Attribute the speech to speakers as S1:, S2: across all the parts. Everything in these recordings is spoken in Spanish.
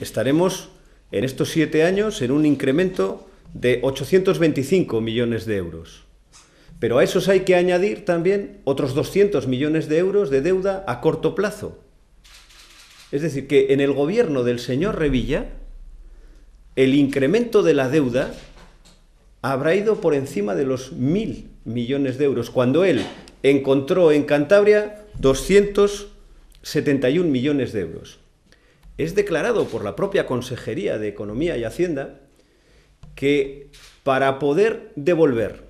S1: estaremos en estos siete años en un incremento de 825 millones de euros. Pero a esos hay que añadir también otros 200 millones de euros de deuda a corto plazo. Es decir, que en el gobierno del señor Revilla, el incremento de la deuda habrá ido por encima de los mil millones de euros, cuando él encontró en Cantabria 271 millones de euros es declarado por la propia Consejería de Economía y Hacienda que para poder devolver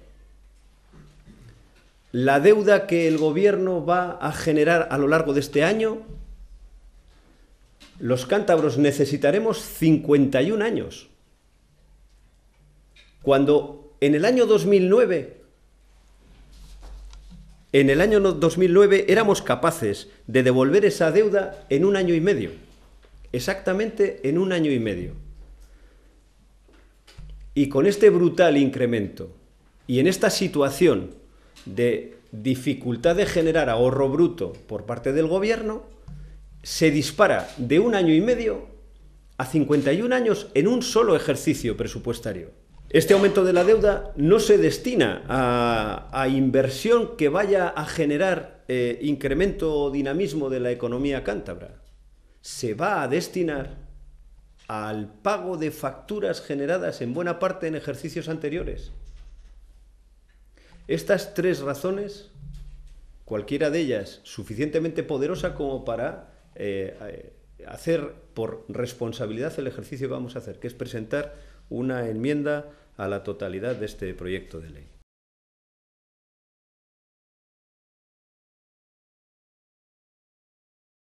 S1: la deuda que el gobierno va a generar a lo largo de este año, los cántabros necesitaremos 51 años. Cuando en el año 2009, en el año 2009 éramos capaces de devolver esa deuda en un año y medio exactamente en un año y medio. Y con este brutal incremento y en esta situación de dificultad de generar ahorro bruto por parte del gobierno, se dispara de un año y medio a 51 años en un solo ejercicio presupuestario. Este aumento de la deuda no se destina a, inversión que vaya a generar eh, incremento o dinamismo de la economía cántabra se va a destinar al pago de facturas generadas en buena parte en ejercicios anteriores. Estas tres razones, cualquiera de ellas suficientemente poderosa como para eh, hacer por responsabilidad el ejercicio que vamos a hacer, que es presentar una enmienda a la totalidad de este proyecto de ley.